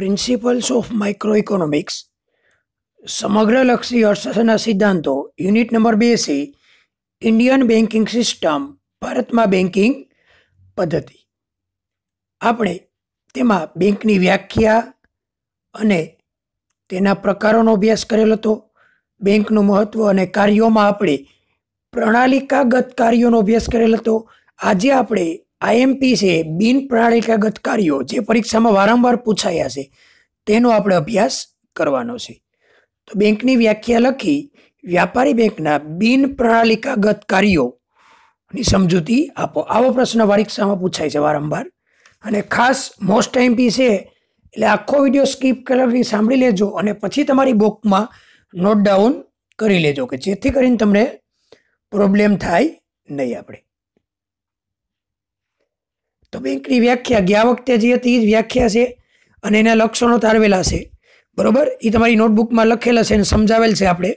principles of micro economics સમગ્રલક્ષી અર્થશાસ્ત્રના સિદ્ધાંતો યુનિટ નંબર બેસી ઇન્ડિયન બેન્કિંગ સિસ્ટમ ભારતમાં બેન્કિંગ પદ્ધતિ આપણે તેમાં બેન્કની વ્યાખ્યા અને તેના પ્રકારોનો અભ્યાસ કરેલ હતો બેંકનું મહત્ત્વ અને કાર્યોમાં આપણે પ્રણાલિકાગત કાર્યોનો અભ્યાસ કરેલ હતો આજે આપણે આઈએમપી છે બિન પ્રણાલિકાગત કાર્યો જે પરીક્ષામાં વારંવાર પૂછાયા છે તેનો આપણે અભ્યાસ કરવાનો છે તો બેંકની વ્યાખ્યા લખી વ્યાપારી બેંકના બિન પ્રણાલિકાગત કાર્યોની સમજૂતી આપો આવો પ્રશ્ન પરીક્ષામાં પૂછાય છે વારંવાર અને ખાસ મોસ્ટ આઈએમપી છે એટલે આખો વિડીયો સ્કીપ કરવાની સાંભળી લેજો અને પછી તમારી બુકમાં નોટ ડાઉન કરી લેજો કે જેથી કરીને તમને પ્રોબ્લેમ થાય નહીં આપણે તો બેંકની વ્યાખ્યા ગયા વખતે જે હતી જ વ્યાખ્યા છે અને એના લક્ષણો તારવેલા છે બરાબર એ તમારી નોટબુકમાં લખેલા છે અને સમજાવેલ છે આપણે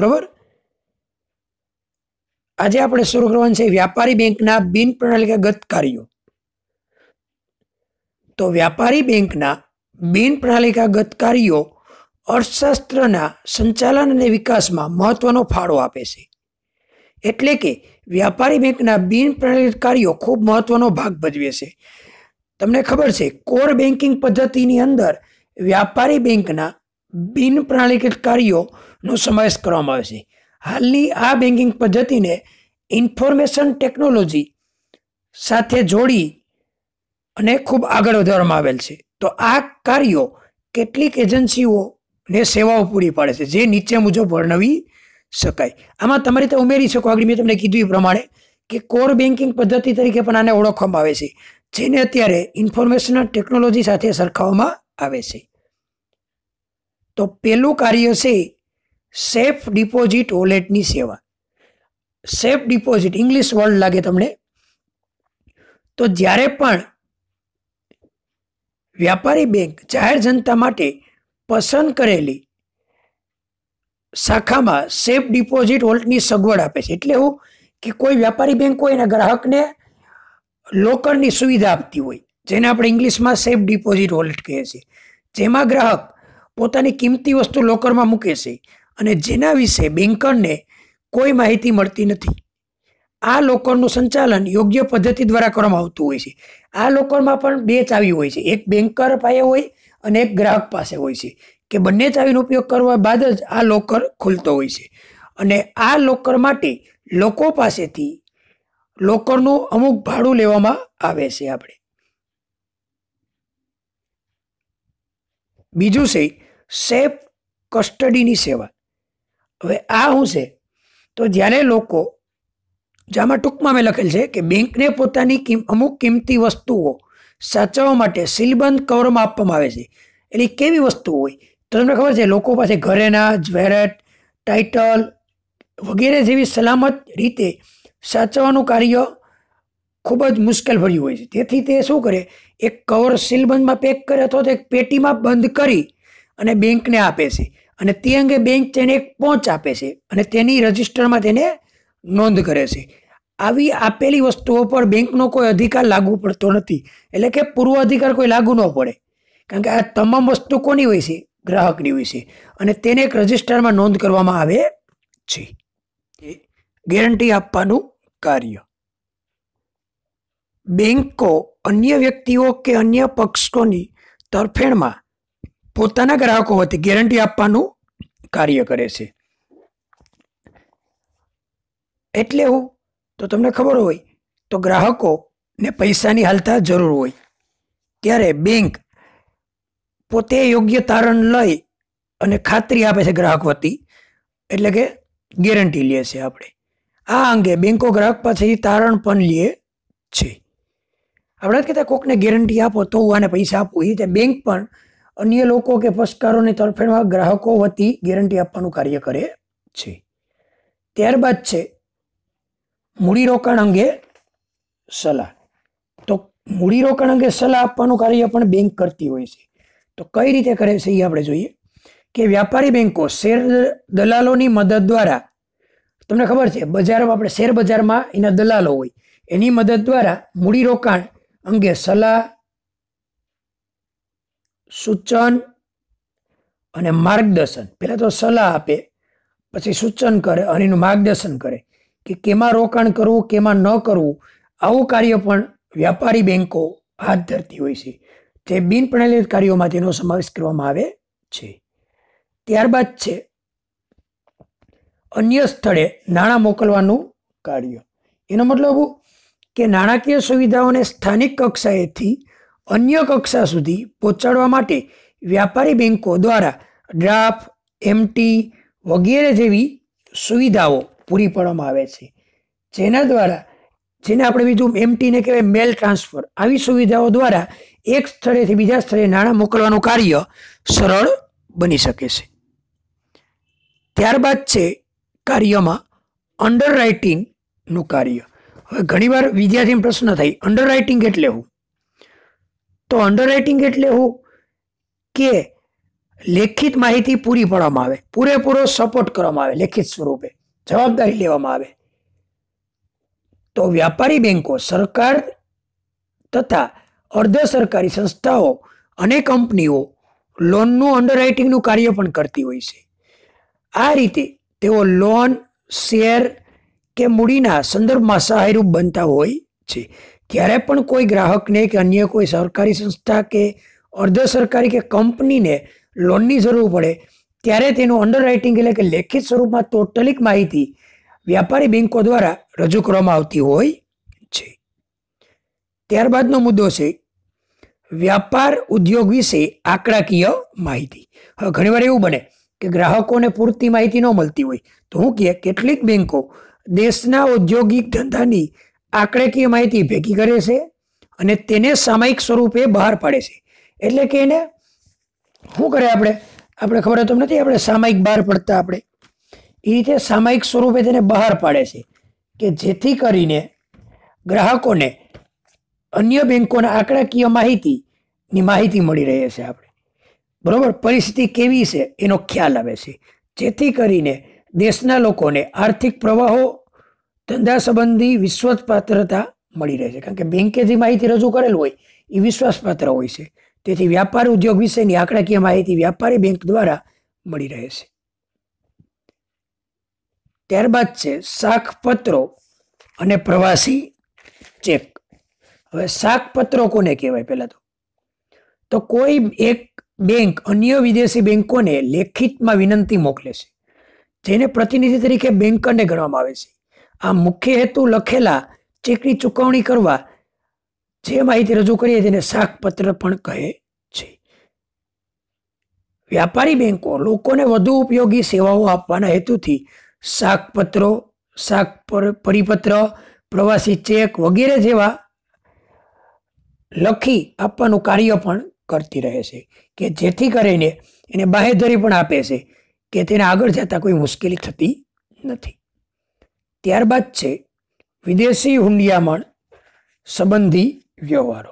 બરાબર આજે આપણે શરૂ કરવાનું છે વ્યાપારી બેંકના બિન પ્રણાલિકાગત કાર્યો તો વ્યાપારી બેંકના બિન પ્રણાલિકાગત કાર્યો અર્થશાસ્ત્રના સંચાલન અને વિકાસમાં મહત્વનો ફાળો આપે છે એટલે કે વ્યાપારી બેંકના બિનપ્રણાલિત કાર્યો ખૂબ મહત્વનો ભાગ ભજવે છે તમને ખબર છે કોર બેન્કિંગ પદ્ધતિની અંદર વ્યાપારી બેંકના બિનપ્રણાલિત કાર્યોનો સમાવેશ કરવામાં આવે છે હાલની આ બેન્કિંગ પદ્ધતિને ઇન્ફોર્મેશન ટેકનોલોજી સાથે જોડી અને ખૂબ આગળ વધારવામાં આવેલ છે તો આ કાર્યો કેટલીક એજન્સીઓને સેવાઓ પૂરી પાડે છે જે નીચે મુજબ વર્ણવી શકાય આમાં તમારી રીતે ઉમેરી શકો આગળ મેં તમને કીધું એ પ્રમાણે કે કોર બેન્કિંગ પદ્ધતિ તરીકે પણ આને ઓળખવામાં આવે છે જેને અત્યારે ઇન્ફોર્મેશન ટેકનોલોજી સાથે સરખાવવામાં આવે છે તો પહેલું કાર્ય છે સેફ ડિપોઝિટ વોલેટની સેવા સેફ ડિપોઝિટ ઇંગ્લિશ વર્ડ લાગે તમને તો જ્યારે પણ વ્યાપારી બેંક જાહેર જનતા માટે પસંદ કરેલી શાખામાં સેફ ડિપોઝિટ વોલ્ટની સગવડ આપે છે એટલે એવું કે કોઈ વ્યાપારી બેંક હોય એના ગ્રાહકને લોકરની સુવિધા આપતી હોય જેને આપણે ઇંગ્લિશમાં સેફ ડિપોઝિટ વોલ્ટ કહે છે જેમાં ગ્રાહક પોતાની કિંમતી વસ્તુ લોકરમાં મૂકે છે અને જેના વિશે બેન્કરને કોઈ માહિતી મળતી નથી આ લોકરનું સંચાલન યોગ્ય પદ્ધતિ દ્વારા કરવામાં આવતું હોય છે આ લોકરમાં પણ બે ચાવી હોય છે એક બેન્કર પાસે હોય અને એક ગ્રાહક પાસે હોય છે કે બંને ચાવીનો ઉપયોગ કરવા બાદ જ આ લોકર ખુલતો હોય છે અને આ લોકર માટે લોકો પાસેથી લોકરનું અમુક ભાડું લેવામાં આવે છે આપણે બીજું છે સેફ કસ્ટડીની સેવા હવે આ શું છે તો જ્યારે લોકો જેમાં ટૂંકમાં મેં લખેલ છે કે બેંકને પોતાની અમુક કિંમતી વસ્તુઓ સાચવવા માટે સીલબંધ કવરમાં આપવામાં આવે છે એટલે કેવી વસ્તુ હોય તો તમને ખબર છે લોકો પાસે ઘરેના જ્વેરેટ ટાઇટલ વગેરે જેવી સલામત રીતે સાચવવાનું કાર્ય ખૂબ જ મુશ્કેલ ભર્યું હોય છે તેથી તે શું કરે એક કવર સીલબંધમાં પેક કરે અથવા તો એક પેટીમાં બંધ કરી અને બેંકને આપે છે અને તે અંગે બેંક તેને એક પહોંચ આપે છે અને તેની રજિસ્ટરમાં તેને નોંધ કરે છે આવી આપેલી વસ્તુઓ પર બેંકનો કોઈ અધિકાર લાગુ પડતો નથી એટલે કે પૂર્વ અધિકાર કોઈ લાગુ ન પડે કારણ કે આ તમામ વસ્તુ કોની હોય છે ગ્રાહકની હોય છે અને તેને એક રજિસ્ટરમાં નોંધ કરવામાં આવે છે ગેરંટી આપવાનું કાર્ય બેંકો અન્ય વ્યક્તિઓ કે અન્ય પક્ષોની તરફેણમાં પોતાના ગ્રાહકો વતી ગેરંટી આપવાનું કાર્ય કરે છે એટલે હું તો તમને ખબર હોય તો ગ્રાહકોને પૈસાની હાલતા જરૂર હોય ત્યારે બેંક પોતે યોગ્ય તારણ લઈ અને ખાતરી આપે છે ગ્રાહક વતી એટલે કે ગેરંટી લે છે આપણે આ અંગે બેંકો ગ્રાહક પાસેથી તારણ પણ લે છે આપણે કહેતા કોકને ગેરંટી આપો તો હું આને પૈસા આપું એ રીતે બેંક પણ અન્ય લોકો કે પક્ષકારોની તરફેણમાં ગ્રાહકો વતી ગેરંટી આપવાનું કાર્ય કરે છે ત્યારબાદ છે મૂડીરોકાણ અંગે સલાહ તો મૂડીરોકાણ અંગે સલાહ આપવાનું કાર્ય પણ બેંક કરતી હોય છે તો કઈ રીતે કરે છે એ આપણે જોઈએ કે વ્યાપારી બેન્કો શેર દલાલોની મદદ દ્વારા તમને ખબર છે બજારમાં આપણે શેર બજારમાં એના દલાલો હોય એની મદદ દ્વારા મૂડીરોકાણ અંગે સલાહ સૂચન અને માર્ગદર્શન પહેલાં તો સલાહ આપે પછી સૂચન કરે અને એનું માર્ગદર્શન કરે કે કેમાં રોકાણ કરવું કેમાં ન કરવું આવું કાર્ય પણ વ્યાપારી બેન્કો હાથ ધરતી હોય છે જે બિનપ્રણાલિત કાર્યોમાં તેનો સમાવેશ કરવામાં આવે છે ત્યારબાદ છે અન્ય સ્થળે નાણાં મોકલવાનું કાર્ય એનો મતલબ કે નાણાકીય સુવિધાઓને સ્થાનિક કક્ષાએથી અન્ય કક્ષા સુધી પહોંચાડવા માટે વ્યાપારી બેન્કો દ્વારા ડ્રાફ્ટ એમટી વગેરે જેવી સુવિધાઓ પૂરી પાડવામાં આવે છે જેના દ્વારા જેને આપણે બીજું એમટીને કહેવાય મેલ ટ્રાન્સફર આવી સુવિધાઓ દ્વારા એક સ્થળેથી બીજા સ્થળે નાણાં મોકલવાનું કાર્ય સરળ બની શકે છે ત્યારબાદ છે કાર્યમાં અંડર રાઇટિંગનું કાર્ય હવે ઘણીવાર વિદ્યાર્થીને પ્રશ્ન થાય અંડર રાઇટિંગ એટલે હું તો અંડર રાઇટિંગ એટલે હું કે લેખિત માહિતી પૂરી પાડવામાં આવે પૂરેપૂરો સપોર્ટ કરવામાં આવે લેખિત સ્વરૂપે જવાબદારી લેવામાં આવે તો વ્યાપારી બેન્કો સરકાર તથા અર્ધ સરકારી સંસ્થાઓ અને કંપનીઓ લોનનું અંડરરાઇટિંગનું કાર્ય પણ કરતી હોય છે આ રીતે તેઓ લોન શેર કે મૂડીના સંદર્ભમાં સહાયરૂપ બનતા હોય છે ક્યારે પણ કોઈ ગ્રાહકને કે અન્ય કોઈ સરકારી સંસ્થા કે અર્ધ સરકારી કે કંપનીને લોનની જરૂર પડે ત્યારે તેનું અંડર રાઇટિંગ એટલે કે લેખિત સ્વરૂપમાં ટોટલિક માહિતી વ્યાપારી બેન્કો દ્વારા રજૂ કરવામાં આવતી હોય છે ત્યારબાદનો મુદ્દો છે વ્યાપાર ઉદ્યોગ વિશે આંકડાકીય માહિતી હવે ઘણીવાર એવું બને કે ગ્રાહકોને પૂરતી માહિતી ન મળતી હોય તો હું કહે કેટલીક બેન્કો દેશના ઔદ્યોગિક ધંધાની આંકડાકીય માહિતી ભેગી કરે છે અને તેને સામયિક સ્વરૂપે બહાર પાડે છે એટલે કે એને શું કરે આપણે આપણે ખબર તો નથી આપણે સામાયિક બહાર પડતા આપણે એ રીતે સામાયિક સ્વરૂપે તેને બહાર પાડે છે કે જેથી કરીને ગ્રાહકોને અન્ય બેન્કોના આંકડાકીય માહિતીની માહિતી મળી રહે છે આપણે બરાબર પરિસ્થિતિ કેવી છે એનો ખ્યાલ આવે છે જેથી કરીને દેશના લોકોને આર્થિક પ્રવાહો ધંધા સંબંધી વિશ્વાસપાત્રતા મળી રહે છે કારણ કે બેન્કે જે માહિતી રજૂ કરેલ હોય એ વિશ્વાસપાત્ર હોય છે તેથી વ્યાપાર ઉદ્યોગ વિશેની આંકડાકીય માહિતી વ્યાપારી બેંક દ્વારા મળી રહે છે ત્યારબાદ છે શાકપત્રો અને પ્રવાસી ચેક હવે શાકપત્રો કોને કહેવાય પહેલાં તો તો કોઈ એક બેંક અન્ય વિદેશી બેંકોને લેખિતમાં વિનંતી મોકલે છે જેને પ્રતિનિધિ તરીકે બેંકરને ગણવામાં આવે છે આ મુખ્ય હેતુ લખેલા ચેકની ચુકવણી કરવા જે માહિતી રજૂ કરીએ તેને શાકપત્ર પણ કહે છે વ્યાપારી બેંકો લોકોને વધુ ઉપયોગી સેવાઓ આપવાના હેતુથી શાકપત્રો શાક પરિપત્ર પ્રવાસી ચેક વગેરે જેવા લખી આપવાનું કાર્ય પણ કરતી રહે છે કે જેથી કરીને એને બાહેધરી પણ આપે છે કે તેને આગળ જતાં કોઈ મુશ્કેલી થતી નથી ત્યારબાદ છે વિદેશી હુંડિયામણ સંબંધી વ્યવહારો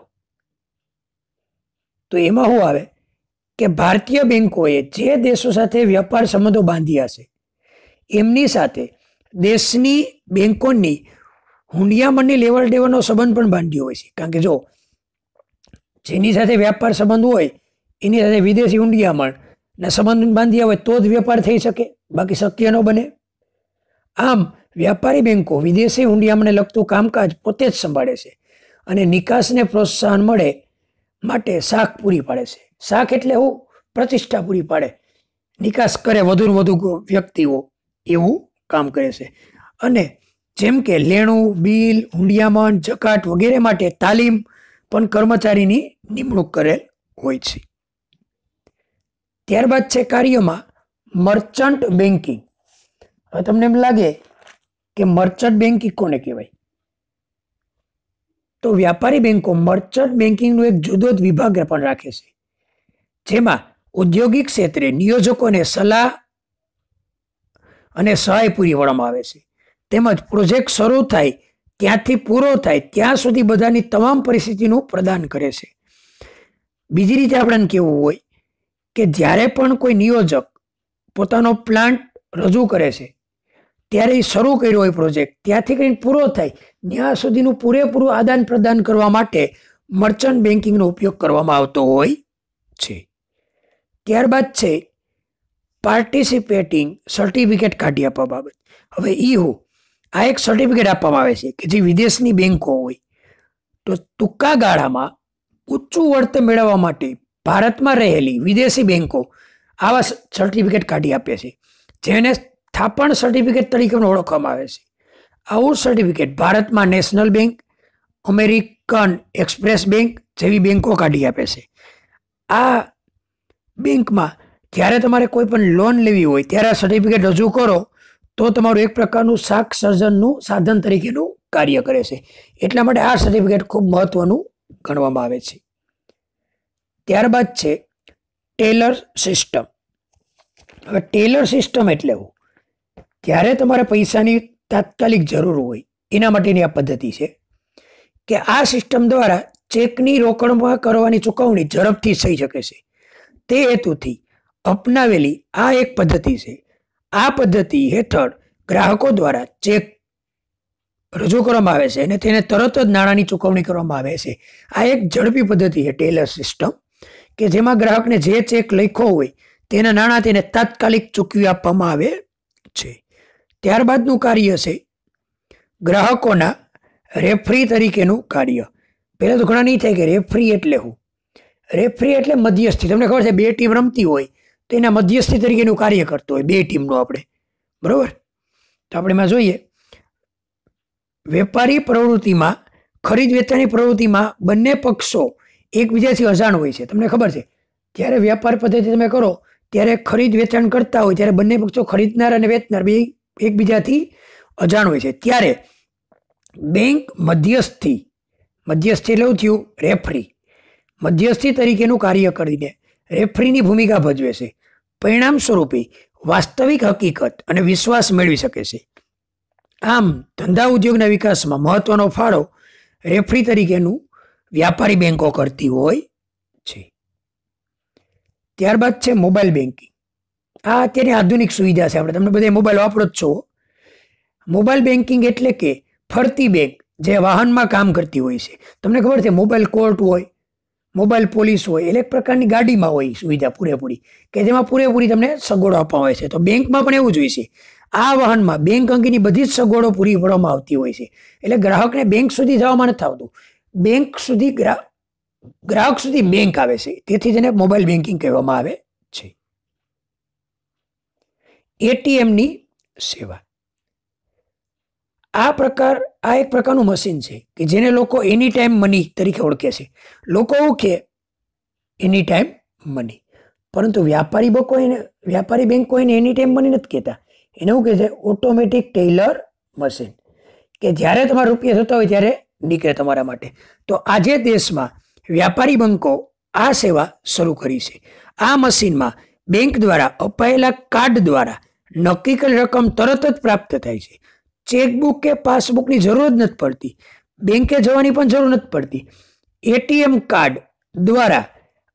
તો એમાં શું આવે કે ભારતીય બેન્કોએ જે દેશો સાથે વ્યાપાર સંબંધો બાંધ્યા છે એમની સાથે દેશની બેન્કોની હુંડિયામણની લેવડ દેવાનો સંબંધ પણ બાંધ્યો હોય છે કારણ કે જો જેની સાથે વ્યાપાર સંબંધ હોય એની સાથે વિદેશી હુંડિયામણના સંબંધ બાંધ્યા હોય તો જ વેપાર થઈ શકે બાકી શક્ય ન બને આમ વ્યાપારી બેન્કો વિદેશી હુંડિયામણને લગતું કામકાજ પોતે જ સંભાળે છે અને નિકાસને પ્રોત્સાહન મળે માટે શાખ પૂરી પાડે છે શાખ એટલે હું પ્રતિષ્ઠા પૂરી પાડે નિકાસ કરે વધુ ને વધુ વ્યક્તિઓ એવું કામ કરે છે અને જેમ કે લેણું બિલ હુંડિયામણ જકાટ વગેરે માટે તાલીમ પણ કર્મચારીની નિમણૂક કરેલ હોય છે ત્યારબાદ છે કાર્યમાં મર્ચન્ટ બેન્કિંગ હવે તમને એમ લાગે કે મર્ચન્ટ બેન્કિંગ કોને કહેવાય તો વ્યાપારી બેન્કો મર્ચન્ટ બેન્કિંગનો એક જુદો જ વિભાગ પણ રાખે છે જેમાં ઔદ્યોગિક ક્ષેત્રે નિયોજકોને સલાહ અને સહાય પૂરી પાડવામાં આવે છે તેમજ પ્રોજેક્ટ શરૂ થાય ત્યાંથી પૂરો થાય ત્યાં સુધી બધાની તમામ પરિસ્થિતિનું પ્રદાન કરે છે બીજી રીતે આપણને કેવું હોય કે જ્યારે પણ કોઈ નિયોજક પોતાનો પ્લાન્ટ રજૂ કરે છે ત્યારે એ શરૂ કર્યો હોય પ્રોજેક્ટ ત્યાંથી કરીને પૂરો થાય ત્યાં સુધીનું પૂરેપૂરું આદાન પ્રદાન કરવા માટે મર્ચન્ટ બેન્કિંગનો ઉપયોગ કરવામાં આવતો હોય છે ત્યારબાદ છે પાર્ટિસિપેટિંગ સર્ટિફિકેટ કાઢી આપવા બાબત હવે ઈ હો આ એક સર્ટિફિકેટ આપવામાં આવે છે કે જે વિદેશની બેન્કો હોય તો ટૂંકા ગાળામાં ઊંચું વળતર મેળવવા માટે ભારતમાં રહેલી વિદેશી બેન્કો આવા સર્ટિફિકેટ કાઢી આપે છે જેને થાપણ સર્ટિફિકેટ તરીકે પણ ઓળખવામાં આવે છે આવું સર્ટિફિકેટ ભારતમાં national bank American express bank જેવી બેંકો કાઢી આપે છે આ બેંકમાં જ્યારે તમારે કોઈ પણ લોન લેવી હોય ત્યારે આ સર્ટિફિકેટ રજૂ કરો તો તમારું એક પ્રકારનું શાક સર્જનનું સાધન તરીકેનું કાર્ય કરે છે એટલા માટે આ સર્ટિફિકેટ ખૂબ મહત્ત્વનું ગણવામાં આવે છે ત્યારબાદ છે ટેલર સિસ્ટમ હવે ટેલર સિસ્ટમ એટલે એવું ક્યારે તમારે પૈસાની તાત્કાલિક જરૂર હોય એના માટેની આ પદ્ધતિ છે કે આ સિસ્ટમ દ્વારા ચેકની રોકડમાં કરવાની ચુકવણી ઝડપથી થઈ શકે છે તે હેતુથી અપનાવેલી આ એક પદ્ધતિ છે આ પદ્ધતિ હેઠળ ગ્રાહકો દ્વારા ચેક રજૂ કરવામાં આવે છે અને તેને તરત જ નાણાંની ચૂકવણી કરવામાં આવે છે આ એક ઝડપી પદ્ધતિ છે ટેલર સિસ્ટમ કે જેમાં ગ્રાહકને જે ચેક લખ્યો હોય તેના નાણાં તેને તાત્કાલિક ચૂકવી આપવામાં આવે છે ત્યારબાદનું કાર્ય છે ગ્રાહકોના રેફરી તરીકેનું કાર્ય પહેલાં તો ઘણા નહીં થાય કે રેફરી એટલે હું રેફરી એટલે મધ્યસ્થી તમને ખબર છે બે ટીમ રમતી હોય તો એના મધ્યસ્થી તરીકેનું કાર્ય કરતો હોય બે ટીમનું આપણે બરાબર તો આપણે એમાં જોઈએ વેપારી પ્રવૃત્તિમાં ખરીદ વેચાણની પ્રવૃત્તિમાં બંને પક્ષો એકબીજાથી અજાણ હોય છે તમને ખબર છે જ્યારે વ્યાપાર પદ્ધતિ તમે કરો ત્યારે ખરીદ વેચાણ કરતા હોય ત્યારે બંને પક્ષો ખરીદનાર અને વેચનાર બે એકબીજાથી અજાણ હોય છે ત્યારે બેંક મધ્યસ્થી મધ્યસ્થી એટલે થયું રેફરી મધ્યસ્થી તરીકેનું કાર્ય કરીને રેફરીની ભૂમિકા ભજવે છે પરિણામ સ્વરૂપે વાસ્તવિક હકીકત અને વિશ્વાસ મેળવી શકે છે આમ ધંધા ઉદ્યોગના વિકાસમાં મહત્વનો ફાળો રેફરી તરીકેનું વ્યાપારી બેંકો કરતી હોય છે ત્યારબાદ છે મોબાઈલ બેન્કિંગ આ અત્યારની આધુનિક સુવિધા છે આપણે તમને બધા મોબાઈલ વાપરો જ છો મોબાઈલ બેન્કિંગ એટલે કે ફરતી બેંક જે વાહનમાં કામ કરતી હોય છે તમને ખબર છે મોબાઈલ કોર્ટ હોય મોબાઈલ પોલીસ હોય એટલે એક પ્રકારની ગાડીમાં હોય સુવિધા પૂરેપૂરી કે જેમાં પૂરેપૂરી તમને સગવડો આપવામાં આવે છે તો બેંકમાં પણ એવું જ છે આ વાહનમાં બેંક અંગેની બધી જ સગવડો પૂરી પાડવામાં આવતી હોય છે એટલે ગ્રાહકને બેંક સુધી જવામાં નથી આવતું બેંક સુધી ગ્રાહક સુધી બેંક આવે છે તેથી તેને મોબાઈલ બેન્કિંગ કહેવામાં આવે એટીએમની સેવા આ પ્રકાર આ એક પ્રકારનું મશીન છે કે જેને લોકો એની ટાઈમ મની તરીકે ઓળખે છે લોકો એવું કે એની ટાઈમ મની પરંતુ વ્યાપારી બકો એને વ્યાપારી બેંકો એને એની ટાઈમ મની નથી કહેતા એને એવું કહે છે ઓટોમેટિક ટેલર મશીન કે જ્યારે તમારા રૂપિયા થતા હોય ત્યારે નીકળે તમારા માટે તો આજે દેશમાં વ્યાપારી બેંકો આ સેવા શરૂ કરી છે આ મશીનમાં બેંક દ્વારા અપાયેલા કાર્ડ દ્વારા નક્કી કરેલ રકમ તરત જ પ્રાપ્ત થાય છે ચેકબુક કે પાસબુકની જરૂર જ નથી પડતી બેંકે જવાની પણ જરૂર નથી પડતી એટીએમ કાર્ડ દ્વારા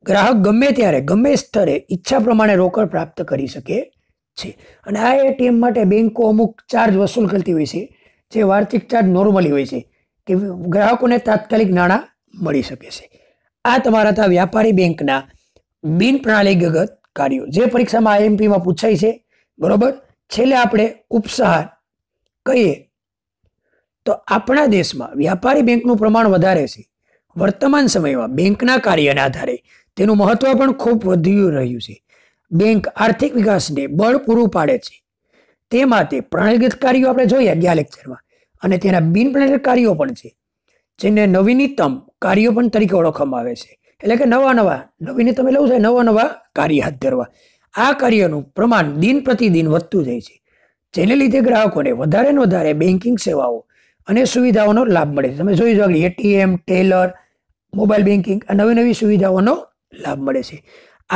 ગ્રાહક ગમે ત્યારે ગમે સ્તરે ઈચ્છા પ્રમાણે રોકડ પ્રાપ્ત કરી શકે છે અને આ એટીએમ માટે બેંકો અમુક ચાર્જ વસૂલ કરતી હોય છે જે વાર્ષિક ચાર્જ નોર્મલી હોય છે કે ગ્રાહકોને તાત્કાલિક નાણાં મળી શકે છે આ તમારા હતા વ્યાપારી બેંકના બિન પ્રણાલીગત કાર્યો જે પરીક્ષામાં આઈએમપીમાં પૂછાય છે બરોબર છેલ્લે આપણે ઉપસહાર કહીએ તો આપણા દેશમાં વ્યાપારી બેંકનું પ્રમાણ વધારે છે વર્તમાન સમયમાં બેંકના કાર્યના આધારે તેનું મહત્વ પણ ખૂબ વધી રહ્યું છે બેંક આર્થિક વિકાસને બળ પૂરું પાડે છે તે માટે પ્રણાલીગત કાર્યો આપણે જોઈએ ગયા લેક્ચરમાં અને તેના બિન કાર્યો પણ છે જેને નવીનતમ કાર્યો પણ તરીકે ઓળખવામાં આવે છે એટલે કે નવા નવા નવીને તમે લેવું થાય નવા નવા કાર્ય હાથ ધરવા આ કાર્યનું પ્રમાણ દિન પ્રતિદિન વધતું જાય છે જેને લીધે ગ્રાહકોને વધારે ને વધારે બેન્કિંગ સેવાઓ અને સુવિધાઓનો લાભ મળે છે તમે જોઈ જો એટીએમ ટેલર મોબાઈલ બેન્કિંગ આ નવી નવી સુવિધાઓનો લાભ મળે છે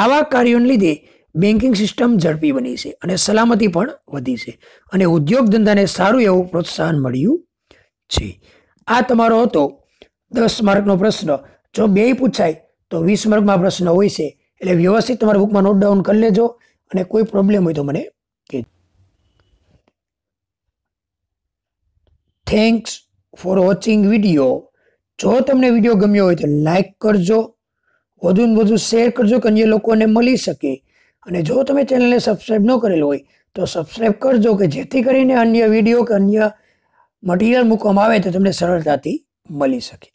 આવા કાર્યોને લીધે બેન્કિંગ સિસ્ટમ ઝડપી બની છે અને સલામતી પણ વધી છે અને ઉદ્યોગ ધંધાને સારું એવું પ્રોત્સાહન મળ્યું છે આ તમારો હતો દસ માર્કનો પ્રશ્ન જો બેય પૂછાય તો વીસ માર્કમાં પ્રશ્ન હોય છે એટલે વ્યવસ્થિત તમારા બુકમાં નોટ ડાઉન કરી લેજો અને કોઈ પ્રોબ્લેમ હોય તો મને કે થેન્ક્સ ફોર વોચિંગ વિડીયો જો તમને વિડીયો ગમ્યો હોય તો લાઇક કરજો વધુ ને વધુ શેર કરજો કે અન્ય લોકોને મળી શકે અને જો તમે ચેનલને સબસ્ક્રાઈબ ન કરેલ હોય તો સબસ્ક્રાઈબ કરજો કે જેથી કરીને અન્ય વિડીયો કે અન્ય મટીરિયલ મૂકવામાં આવે તો તમને સરળતાથી મળી શકે